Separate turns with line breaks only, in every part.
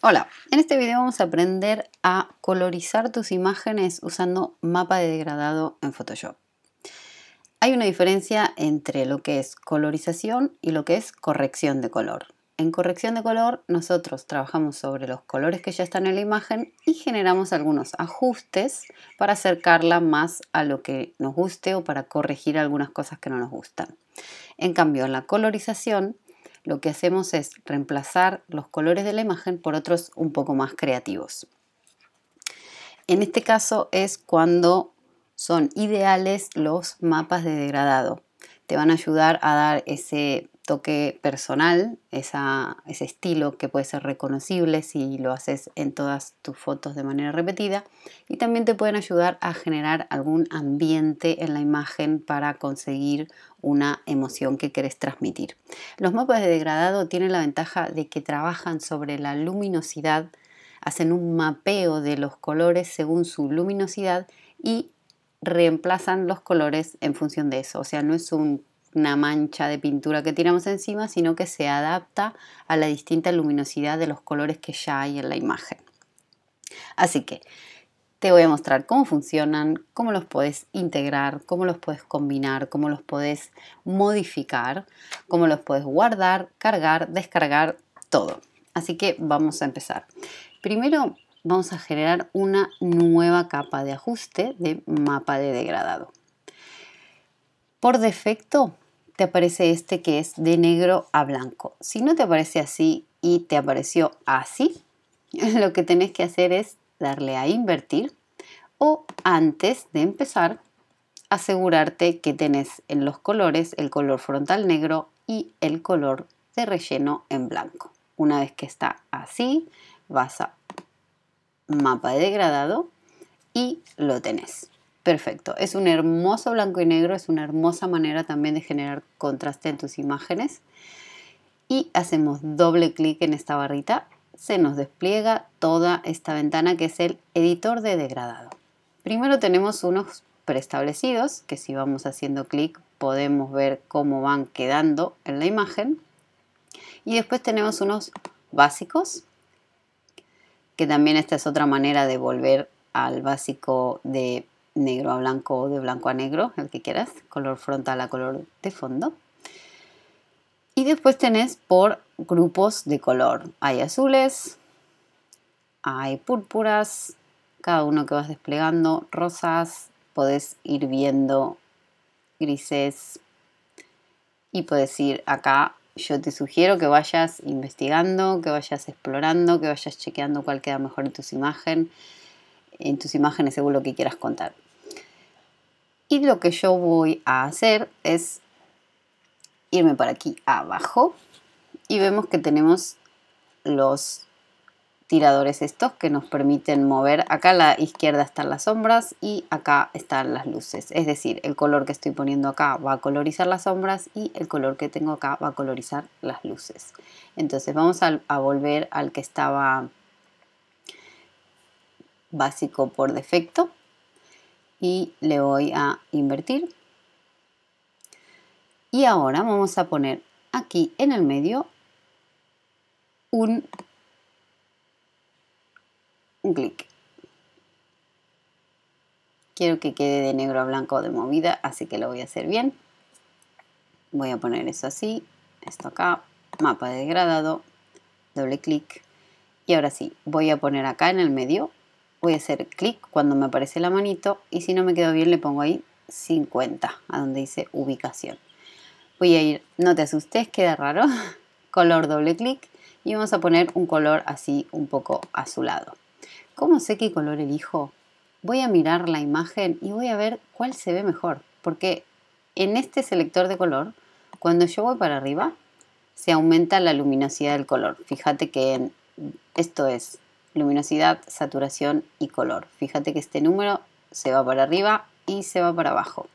Hola, en este video vamos a aprender a colorizar tus imágenes usando mapa de degradado en Photoshop. Hay una diferencia entre lo que es colorización y lo que es corrección de color. En corrección de color nosotros trabajamos sobre los colores que ya están en la imagen y generamos algunos ajustes para acercarla más a lo que nos guste o para corregir algunas cosas que no nos gustan. En cambio, en la colorización lo que hacemos es reemplazar los colores de la imagen por otros un poco más creativos. En este caso es cuando son ideales los mapas de degradado. Te van a ayudar a dar ese toque personal, ese estilo que puede ser reconocible si lo haces en todas tus fotos de manera repetida y también te pueden ayudar a generar algún ambiente en la imagen para conseguir una emoción que querés transmitir. Los mapas de degradado tienen la ventaja de que trabajan sobre la luminosidad, hacen un mapeo de los colores según su luminosidad y reemplazan los colores en función de eso. O sea, no es un una mancha de pintura que tiramos encima, sino que se adapta a la distinta luminosidad de los colores que ya hay en la imagen. Así que te voy a mostrar cómo funcionan, cómo los puedes integrar, cómo los puedes combinar, cómo los puedes modificar, cómo los puedes guardar, cargar, descargar, todo. Así que vamos a empezar. Primero vamos a generar una nueva capa de ajuste de mapa de degradado. Por defecto te aparece este que es de negro a blanco. Si no te aparece así y te apareció así, lo que tenés que hacer es darle a invertir o antes de empezar asegurarte que tenés en los colores el color frontal negro y el color de relleno en blanco. Una vez que está así, vas a mapa de degradado y lo tenés perfecto. Es un hermoso blanco y negro, es una hermosa manera también de generar contraste en tus imágenes. Y hacemos doble clic en esta barrita, se nos despliega toda esta ventana que es el editor de degradado. Primero tenemos unos preestablecidos que si vamos haciendo clic podemos ver cómo van quedando en la imagen. Y después tenemos unos básicos, que también esta es otra manera de volver al básico de negro a blanco o de blanco a negro, el que quieras, color frontal a color de fondo. Y después tenés por grupos de color. Hay azules, hay púrpuras, cada uno que vas desplegando, rosas, podés ir viendo grises y puedes ir acá. Yo te sugiero que vayas investigando, que vayas explorando, que vayas chequeando cuál queda mejor en tus imágenes en tus imágenes según lo que quieras contar. Y lo que yo voy a hacer es irme para aquí abajo y vemos que tenemos los tiradores estos que nos permiten mover. Acá a la izquierda están las sombras y acá están las luces. Es decir, el color que estoy poniendo acá va a colorizar las sombras y el color que tengo acá va a colorizar las luces. Entonces vamos a volver al que estaba básico por defecto y le voy a invertir. Y ahora vamos a poner aquí en el medio un, un clic. Quiero que quede de negro a blanco de movida, así que lo voy a hacer bien. Voy a poner eso así, esto acá, mapa de degradado, doble clic. Y ahora sí, voy a poner acá en el medio voy a hacer clic cuando me aparece la manito y si no me quedó bien le pongo ahí 50, a donde dice ubicación. Voy a ir, no te asustes, queda raro, color doble clic y vamos a poner un color así un poco azulado. ¿Cómo sé qué color elijo? Voy a mirar la imagen y voy a ver cuál se ve mejor, porque en este selector de color, cuando yo voy para arriba, se aumenta la luminosidad del color. Fíjate que en, esto es luminosidad, saturación y color. Fíjate que este número se va para arriba y se va para abajo.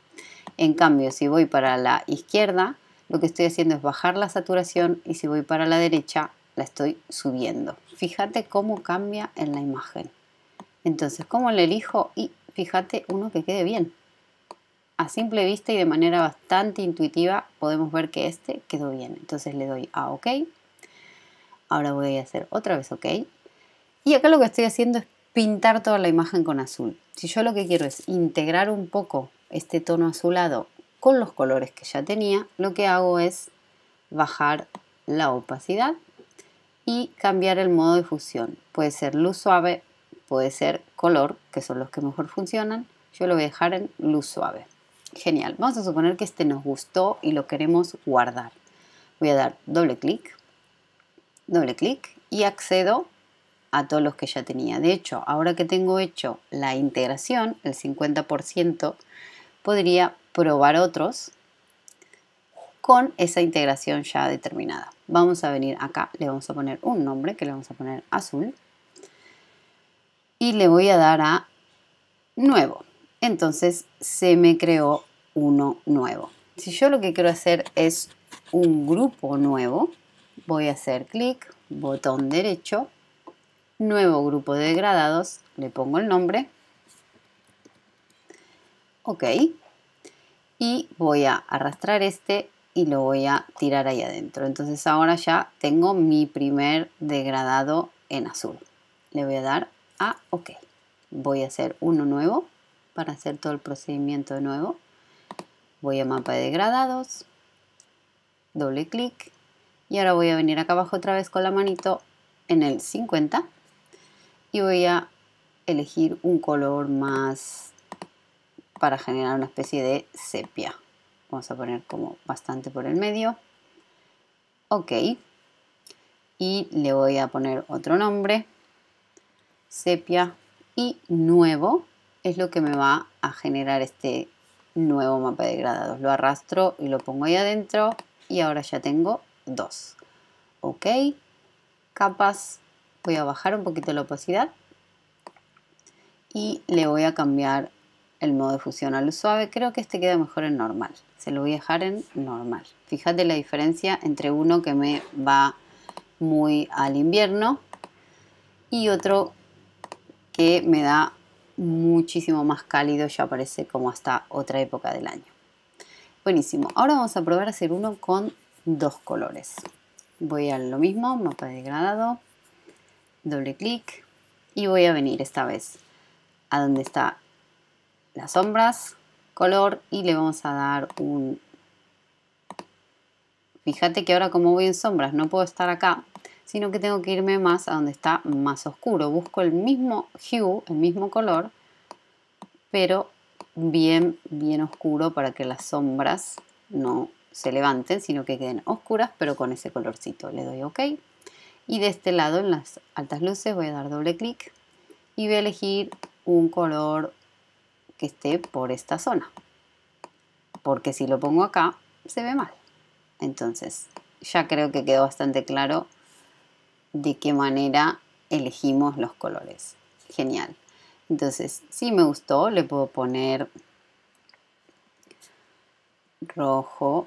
En cambio, si voy para la izquierda, lo que estoy haciendo es bajar la saturación y si voy para la derecha, la estoy subiendo. Fíjate cómo cambia en la imagen. Entonces, ¿cómo le elijo? Y fíjate uno que quede bien. A simple vista y de manera bastante intuitiva podemos ver que este quedó bien. Entonces le doy a OK. Ahora voy a hacer otra vez OK. Y acá lo que estoy haciendo es pintar toda la imagen con azul. Si yo lo que quiero es integrar un poco este tono azulado con los colores que ya tenía, lo que hago es bajar la opacidad y cambiar el modo de fusión. Puede ser luz suave, puede ser color, que son los que mejor funcionan. Yo lo voy a dejar en luz suave. Genial. Vamos a suponer que este nos gustó y lo queremos guardar. Voy a dar doble clic, doble clic y accedo a todos los que ya tenía. De hecho, ahora que tengo hecho la integración, el 50%, podría probar otros con esa integración ya determinada. Vamos a venir acá, le vamos a poner un nombre que le vamos a poner azul y le voy a dar a nuevo. Entonces se me creó uno nuevo. Si yo lo que quiero hacer es un grupo nuevo, voy a hacer clic, botón derecho nuevo grupo de degradados, le pongo el nombre, ok, y voy a arrastrar este y lo voy a tirar ahí adentro. Entonces ahora ya tengo mi primer degradado en azul. Le voy a dar a OK. Voy a hacer uno nuevo para hacer todo el procedimiento de nuevo. Voy a mapa de degradados, doble clic y ahora voy a venir acá abajo otra vez con la manito en el 50 y voy a elegir un color más para generar una especie de sepia. Vamos a poner como bastante por el medio. Ok. Y le voy a poner otro nombre. Sepia y nuevo es lo que me va a generar este nuevo mapa de gradados. Lo arrastro y lo pongo ahí adentro y ahora ya tengo dos. Ok. Capas Voy a bajar un poquito la opacidad y le voy a cambiar el modo de fusión a lo suave. Creo que este queda mejor en normal. Se lo voy a dejar en normal. Fíjate la diferencia entre uno que me va muy al invierno y otro que me da muchísimo más cálido, ya parece como hasta otra época del año. Buenísimo, ahora vamos a probar a hacer uno con dos colores. Voy a lo mismo, mapa degradado, doble clic y voy a venir esta vez a donde está las sombras, color y le vamos a dar un... Fíjate que ahora como voy en sombras no puedo estar acá, sino que tengo que irme más a donde está más oscuro. Busco el mismo hue, el mismo color, pero bien, bien oscuro para que las sombras no se levanten, sino que queden oscuras, pero con ese colorcito. Le doy OK. Y de este lado en las altas luces voy a dar doble clic y voy a elegir un color que esté por esta zona. Porque si lo pongo acá se ve mal. Entonces ya creo que quedó bastante claro de qué manera elegimos los colores. Genial. Entonces, si me gustó, le puedo poner rojo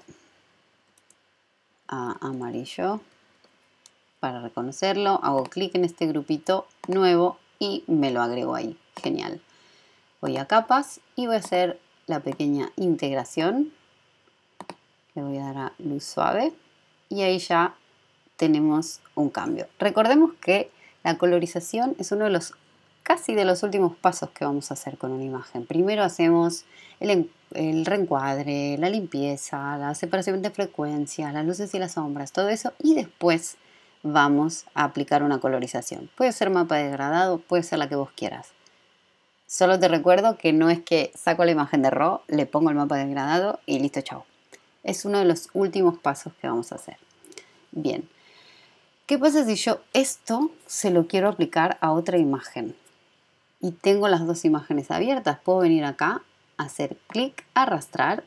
a amarillo para reconocerlo, hago clic en este grupito nuevo y me lo agrego ahí. Genial. Voy a capas y voy a hacer la pequeña integración. Le voy a dar a luz suave y ahí ya tenemos un cambio. Recordemos que la colorización es uno de los casi de los últimos pasos que vamos a hacer con una imagen. Primero hacemos el, reencuadre, la limpieza, la separación de frecuencia, las luces y las sombras, todo eso y después vamos a aplicar una colorización. Puede ser mapa degradado, puede ser la que vos quieras. Solo te recuerdo que no es que saco la imagen de RAW, le pongo el mapa degradado y listo, chao. Es uno de los últimos pasos que vamos a hacer. Bien, ¿qué pasa si yo esto se lo quiero aplicar a otra imagen? Y tengo las dos imágenes abiertas. Puedo venir acá, hacer clic, arrastrar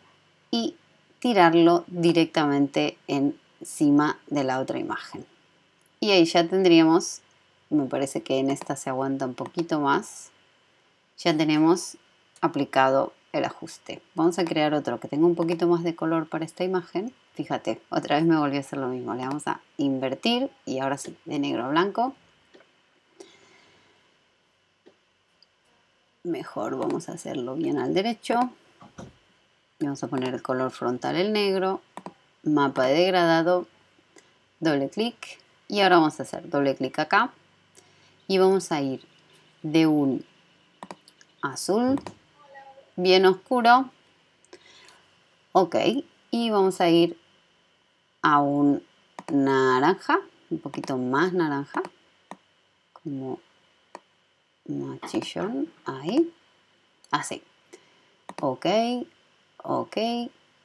y tirarlo directamente encima de la otra imagen. Y ahí ya tendríamos, me parece que en esta se aguanta un poquito más, ya tenemos aplicado el ajuste. Vamos a crear otro que tenga un poquito más de color para esta imagen. Fíjate, otra vez me volvió a hacer lo mismo. Le vamos a invertir y ahora sí, de negro a blanco. Mejor vamos a hacerlo bien al derecho. Vamos a poner el color frontal el negro, mapa de degradado, doble clic y ahora vamos a hacer doble clic acá y vamos a ir de un azul bien oscuro. Ok, y vamos a ir a un naranja, un poquito más naranja, como machillón, ahí, así. Ok, ok,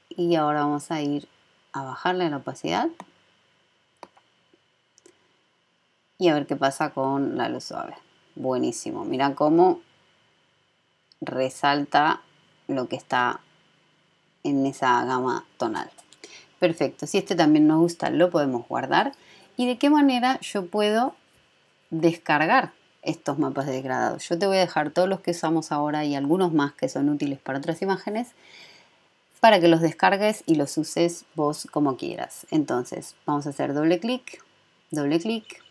y ahora vamos a ir a bajarle la opacidad y a ver qué pasa con la luz suave. Buenísimo, mira cómo resalta lo que está en esa gama tonal. Perfecto, si este también nos gusta lo podemos guardar. ¿Y de qué manera yo puedo descargar estos mapas de degradados? Yo te voy a dejar todos los que usamos ahora y algunos más que son útiles para otras imágenes para que los descargues y los uses vos como quieras. Entonces, vamos a hacer doble clic, doble clic,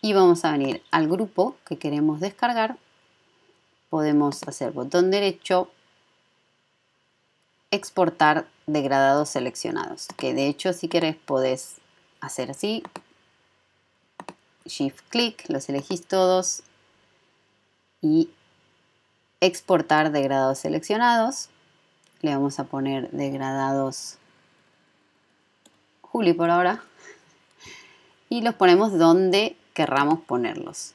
y vamos a venir al grupo que queremos descargar. Podemos hacer botón derecho, exportar degradados seleccionados, que de hecho si querés podés hacer así, shift clic, los elegís todos y exportar degradados seleccionados. Le vamos a poner degradados Juli por ahora y los ponemos donde querramos ponerlos.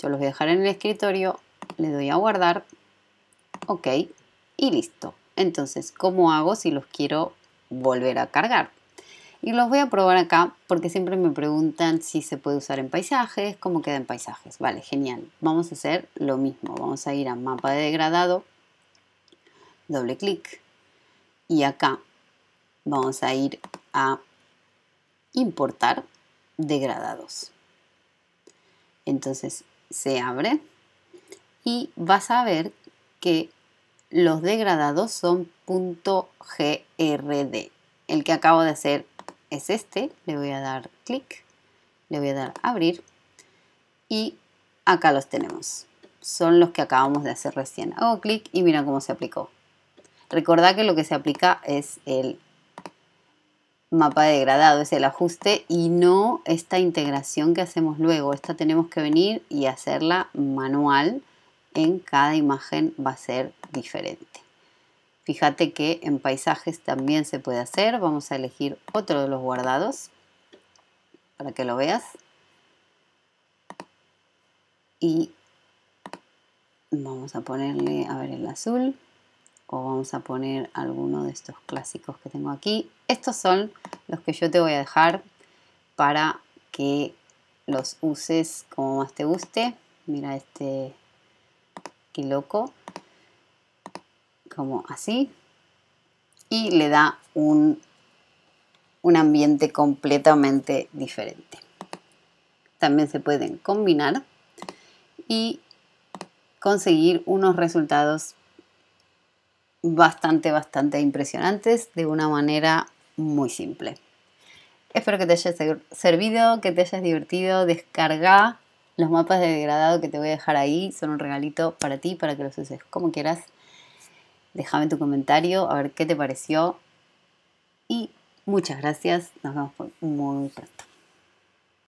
Yo los voy a dejar en el escritorio, le doy a guardar, ok, y listo. Entonces, ¿cómo hago si los quiero volver a cargar? Y los voy a probar acá porque siempre me preguntan si se puede usar en paisajes, cómo queda en paisajes. Vale, genial. Vamos a hacer lo mismo. Vamos a ir a mapa de degradado, doble clic y acá vamos a ir a importar degradados. Entonces se abre y vas a ver que los degradados son .grd. El que acabo de hacer es este, le voy a dar clic, le voy a dar abrir y acá los tenemos. Son los que acabamos de hacer recién. Hago clic y mira cómo se aplicó. Recordad que lo que se aplica es el mapa degradado, es el ajuste y no esta integración que hacemos luego. Esta tenemos que venir y hacerla manual. En cada imagen va a ser diferente. Fíjate que en paisajes también se puede hacer. Vamos a elegir otro de los guardados para que lo veas. Y vamos a ponerle, a ver, el azul o vamos a poner alguno de estos clásicos que tengo aquí. Estos son los que yo te voy a dejar para que los uses como más te guste. Mira este qué loco, como así, y le da un, un ambiente completamente diferente. También se pueden combinar y conseguir unos resultados bastante, bastante impresionantes de una manera muy simple. Espero que te haya servido, que te hayas divertido. Descarga los mapas de degradado que te voy a dejar ahí. Son un regalito para ti, para que los uses como quieras. Déjame tu comentario, a ver qué te pareció. Y muchas gracias. Nos vemos muy pronto.